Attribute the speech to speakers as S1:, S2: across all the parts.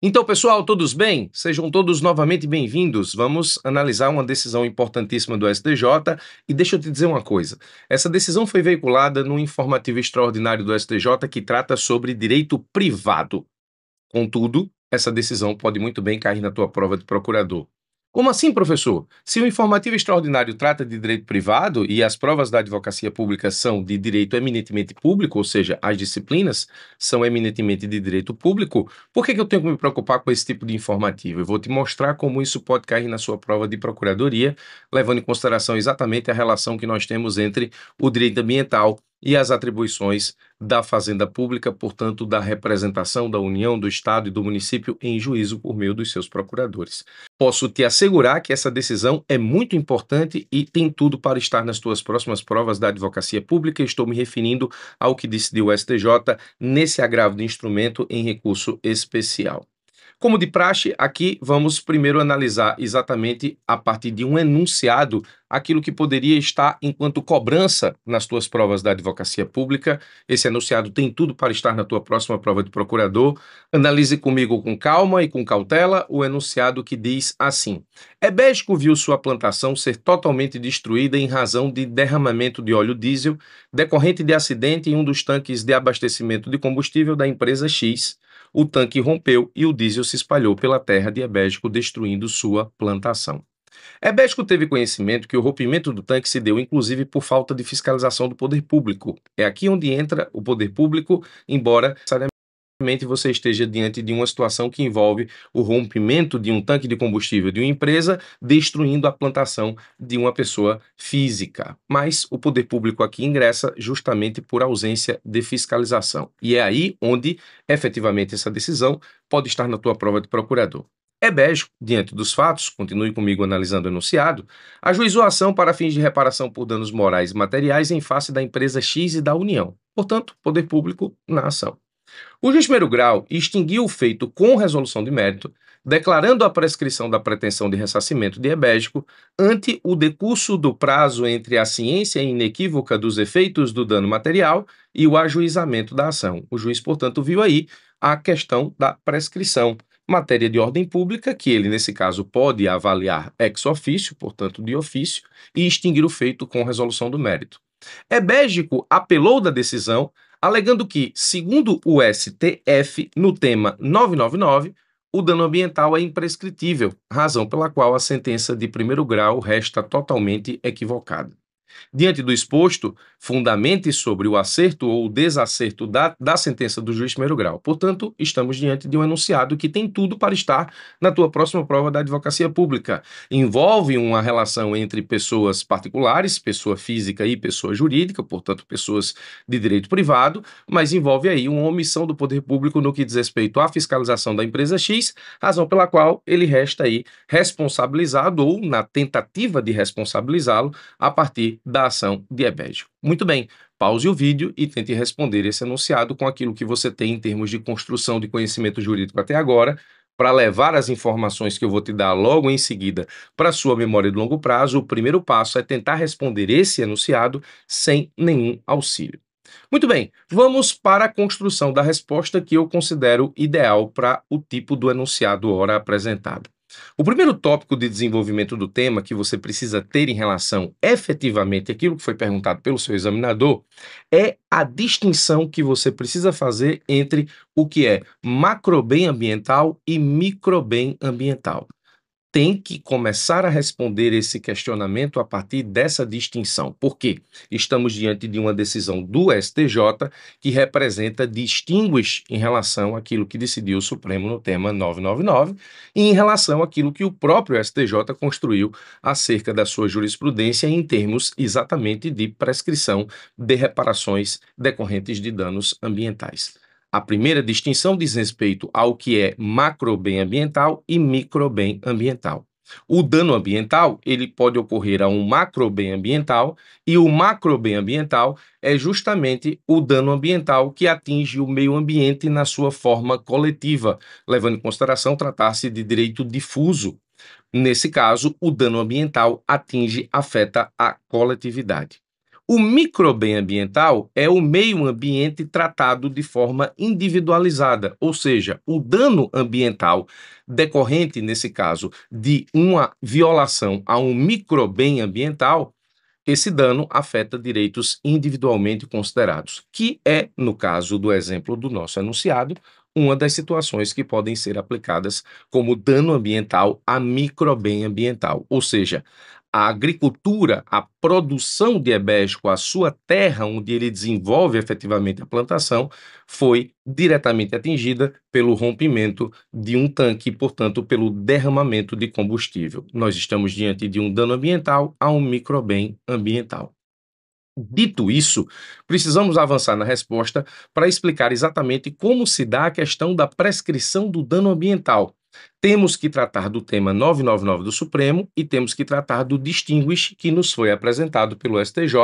S1: Então, pessoal, todos bem? Sejam todos novamente bem-vindos. Vamos analisar uma decisão importantíssima do STJ e deixa eu te dizer uma coisa. Essa decisão foi veiculada no informativo extraordinário do STJ que trata sobre direito privado. Contudo, essa decisão pode muito bem cair na tua prova de procurador. Como assim, professor? Se o informativo extraordinário trata de direito privado e as provas da advocacia pública são de direito eminentemente público, ou seja, as disciplinas são eminentemente de direito público, por que, que eu tenho que me preocupar com esse tipo de informativo? Eu vou te mostrar como isso pode cair na sua prova de procuradoria, levando em consideração exatamente a relação que nós temos entre o direito ambiental e as atribuições da Fazenda Pública, portanto, da representação da União, do Estado e do município em juízo por meio dos seus procuradores. Posso te assegurar que essa decisão é muito importante e tem tudo para estar nas tuas próximas provas da advocacia pública. Estou me referindo ao que decidiu o STJ nesse agravo de instrumento em recurso especial. Como de praxe, aqui vamos primeiro analisar exatamente a partir de um enunciado aquilo que poderia estar enquanto cobrança nas tuas provas da advocacia pública. Esse enunciado tem tudo para estar na tua próxima prova de procurador. Analise comigo com calma e com cautela o enunciado que diz assim: Ebesco é viu sua plantação ser totalmente destruída em razão de derramamento de óleo diesel decorrente de acidente em um dos tanques de abastecimento de combustível da empresa X o tanque rompeu e o diesel se espalhou pela terra de Ebégico, destruindo sua plantação. Ebégico teve conhecimento que o rompimento do tanque se deu inclusive por falta de fiscalização do poder público. É aqui onde entra o poder público, embora Provavelmente você esteja diante de uma situação que envolve o rompimento de um tanque de combustível de uma empresa, destruindo a plantação de uma pessoa física. Mas o poder público aqui ingressa justamente por ausência de fiscalização. E é aí onde, efetivamente, essa decisão pode estar na tua prova de procurador. EBES, é diante dos fatos, continue comigo analisando o enunciado, ajuizou a ação para fins de reparação por danos morais e materiais em face da empresa X e da União. Portanto, poder público na ação. O juiz de primeiro grau extinguiu o feito com resolução de mérito, declarando a prescrição da pretensão de ressarcimento de rebégico ante o decurso do prazo entre a ciência inequívoca dos efeitos do dano material e o ajuizamento da ação. O juiz, portanto, viu aí a questão da prescrição, matéria de ordem pública que ele, nesse caso, pode avaliar ex officio, portanto, de ofício, e extinguir o feito com resolução do mérito. Ebégico apelou da decisão, alegando que, segundo o STF, no tema 999, o dano ambiental é imprescritível, razão pela qual a sentença de primeiro grau resta totalmente equivocada. Diante do exposto, fundamente sobre o acerto ou desacerto da, da sentença do juiz primeiro grau. Portanto, estamos diante de um enunciado que tem tudo para estar na tua próxima prova da advocacia pública. Envolve uma relação entre pessoas particulares, pessoa física e pessoa jurídica, portanto, pessoas de direito privado, mas envolve aí uma omissão do poder público no que diz respeito à fiscalização da empresa X, razão pela qual ele resta aí responsabilizado ou na tentativa de responsabilizá-lo a partir da ação diabética. Muito bem, pause o vídeo e tente responder esse enunciado com aquilo que você tem em termos de construção de conhecimento jurídico até agora, para levar as informações que eu vou te dar logo em seguida para sua memória de longo prazo, o primeiro passo é tentar responder esse enunciado sem nenhum auxílio. Muito bem, vamos para a construção da resposta que eu considero ideal para o tipo do enunciado ora apresentado. O primeiro tópico de desenvolvimento do tema que você precisa ter em relação efetivamente aquilo que foi perguntado pelo seu examinador é a distinção que você precisa fazer entre o que é macro bem ambiental e micro bem ambiental tem que começar a responder esse questionamento a partir dessa distinção, porque estamos diante de uma decisão do STJ que representa distingues em relação àquilo que decidiu o Supremo no tema 999 e em relação àquilo que o próprio STJ construiu acerca da sua jurisprudência em termos exatamente de prescrição de reparações decorrentes de danos ambientais. A primeira distinção diz respeito ao que é macrobem ambiental e microbem ambiental. O dano ambiental, ele pode ocorrer a um macrobem ambiental e o macrobem ambiental é justamente o dano ambiental que atinge o meio ambiente na sua forma coletiva, levando em consideração tratar-se de direito difuso. Nesse caso, o dano ambiental atinge, afeta a coletividade. O microbem ambiental é o meio ambiente tratado de forma individualizada, ou seja, o dano ambiental decorrente, nesse caso, de uma violação a um microbem ambiental, esse dano afeta direitos individualmente considerados, que é, no caso do exemplo do nosso enunciado, uma das situações que podem ser aplicadas como dano ambiental a microbem ambiental, ou seja, a agricultura, a produção de com a sua terra onde ele desenvolve efetivamente a plantação, foi diretamente atingida pelo rompimento de um tanque, portanto, pelo derramamento de combustível. Nós estamos diante de um dano ambiental a um microbem ambiental. Uhum. Dito isso, precisamos avançar na resposta para explicar exatamente como se dá a questão da prescrição do dano ambiental, temos que tratar do tema 999 do Supremo e temos que tratar do distinguish que nos foi apresentado pelo STJ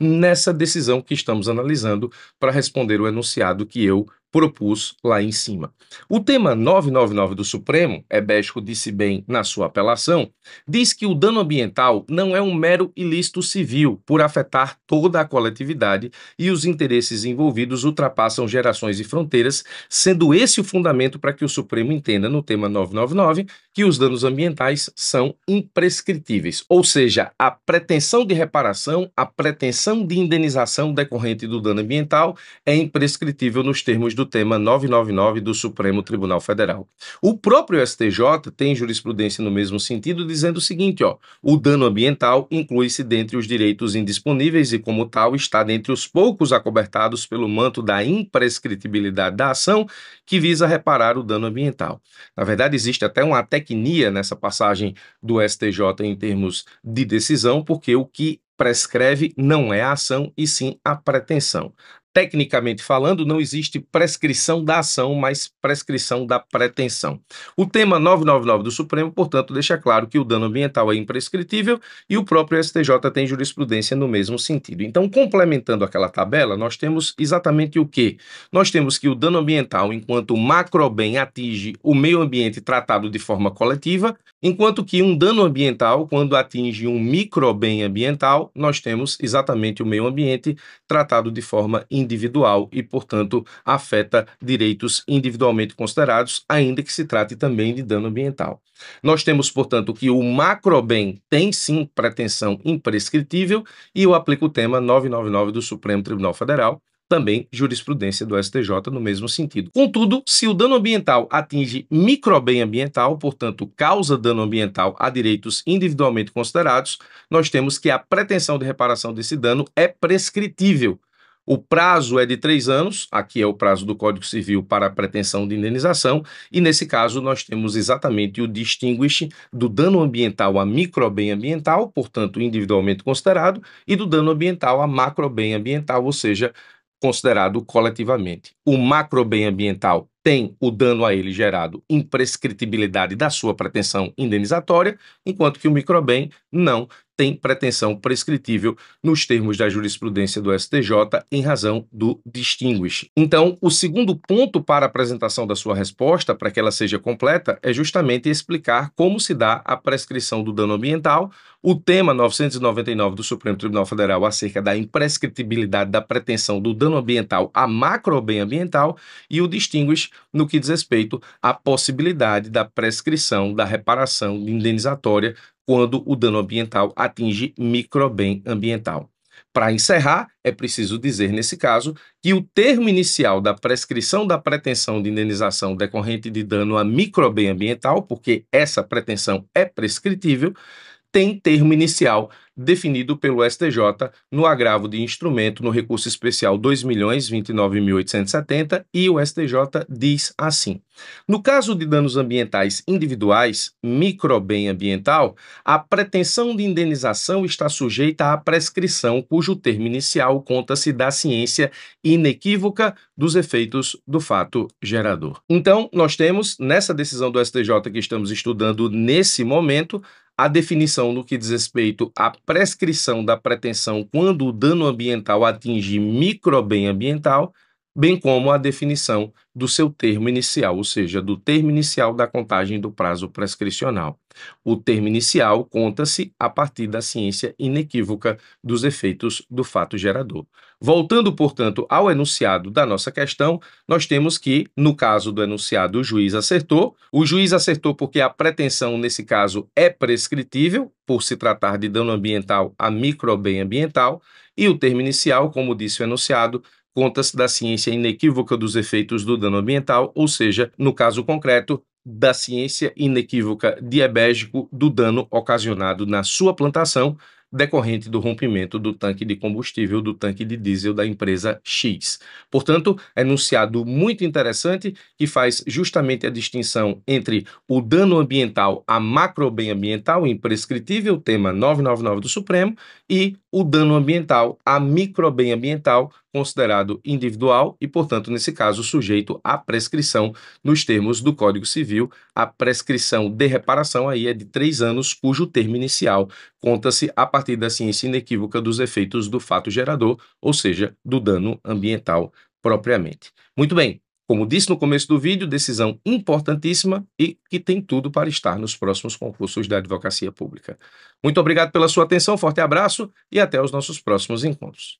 S1: nessa decisão que estamos analisando para responder o enunciado que eu propus lá em cima. O tema 999 do Supremo, Ebesco disse bem na sua apelação, diz que o dano ambiental não é um mero ilícito civil por afetar toda a coletividade e os interesses envolvidos ultrapassam gerações e fronteiras, sendo esse o fundamento para que o Supremo entenda no tema 999 que os danos ambientais são imprescritíveis, ou seja, a pretensão de reparação, a pretensão de indenização decorrente do dano ambiental é imprescritível nos termos do tema 999 do Supremo Tribunal Federal. O próprio STJ tem jurisprudência no mesmo sentido, dizendo o seguinte: ó, o dano ambiental inclui-se dentre os direitos indisponíveis e, como tal, está dentre os poucos acobertados pelo manto da imprescritibilidade da ação que visa reparar o dano ambiental. Na verdade, existe até uma tecnia nessa passagem do STJ em termos de decisão, porque o que prescreve não é a ação e sim a pretensão. Tecnicamente falando, não existe prescrição da ação, mas prescrição da pretensão. O tema 999 do Supremo, portanto, deixa claro que o dano ambiental é imprescritível e o próprio STJ tem jurisprudência no mesmo sentido. Então, complementando aquela tabela, nós temos exatamente o que? Nós temos que o dano ambiental, enquanto macro bem atinge o meio ambiente tratado de forma coletiva, enquanto que um dano ambiental, quando atinge um micro bem ambiental, nós temos exatamente o meio ambiente tratado de forma individual e, portanto, afeta direitos individualmente considerados, ainda que se trate também de dano ambiental. Nós temos, portanto, que o macrobem tem sim pretensão imprescritível e eu aplico o tema 999 do Supremo Tribunal Federal, também jurisprudência do STJ no mesmo sentido. Contudo, se o dano ambiental atinge microbem ambiental, portanto, causa dano ambiental a direitos individualmente considerados, nós temos que a pretensão de reparação desse dano é prescritível, o prazo é de três anos, aqui é o prazo do Código Civil para a pretensão de indenização, e nesse caso nós temos exatamente o distinguish do dano ambiental a microbem ambiental, portanto individualmente considerado, e do dano ambiental a macrobem ambiental, ou seja, considerado coletivamente. O macrobem ambiental tem o dano a ele gerado imprescritibilidade da sua pretensão indenizatória, enquanto que o microbem não tem pretensão prescritível nos termos da jurisprudência do STJ em razão do distinguish. Então, o segundo ponto para a apresentação da sua resposta, para que ela seja completa, é justamente explicar como se dá a prescrição do dano ambiental, o tema 999 do Supremo Tribunal Federal acerca da imprescritibilidade da pretensão do dano ambiental a macro bem ambiental e o distinguish no que diz respeito à possibilidade da prescrição da reparação indenizatória quando o dano ambiental atinge microbem ambiental. Para encerrar, é preciso dizer, nesse caso, que o termo inicial da prescrição da pretensão de indenização decorrente de dano a microbem ambiental, porque essa pretensão é prescritível, tem termo inicial definido pelo STJ no agravo de instrumento no recurso especial 2.029.870 e o STJ diz assim: No caso de danos ambientais individuais, microbem ambiental, a pretensão de indenização está sujeita à prescrição cujo termo inicial conta-se da ciência inequívoca dos efeitos do fato gerador. Então, nós temos nessa decisão do STJ que estamos estudando nesse momento a definição no que diz respeito à prescrição da pretensão quando o dano ambiental atinge microbem ambiental bem como a definição do seu termo inicial, ou seja, do termo inicial da contagem do prazo prescricional. O termo inicial conta-se a partir da ciência inequívoca dos efeitos do fato gerador. Voltando, portanto, ao enunciado da nossa questão, nós temos que, no caso do enunciado, o juiz acertou. O juiz acertou porque a pretensão, nesse caso, é prescritível, por se tratar de dano ambiental a microbem ambiental, e o termo inicial, como disse o enunciado, contas da ciência inequívoca dos efeitos do dano ambiental, ou seja, no caso concreto, da ciência inequívoca diabético do dano ocasionado na sua plantação decorrente do rompimento do tanque de combustível do tanque de diesel da empresa X. Portanto, é enunciado muito interessante que faz justamente a distinção entre o dano ambiental a macro bem ambiental imprescritível, tema 999 do Supremo, e o dano ambiental a micro bem ambiental, considerado individual e, portanto, nesse caso, sujeito à prescrição nos termos do Código Civil. A prescrição de reparação aí é de três anos, cujo termo inicial conta-se a partir da ciência inequívoca dos efeitos do fato gerador, ou seja, do dano ambiental propriamente. Muito bem, como disse no começo do vídeo, decisão importantíssima e que tem tudo para estar nos próximos concursos da advocacia pública. Muito obrigado pela sua atenção, forte abraço e até os nossos próximos encontros.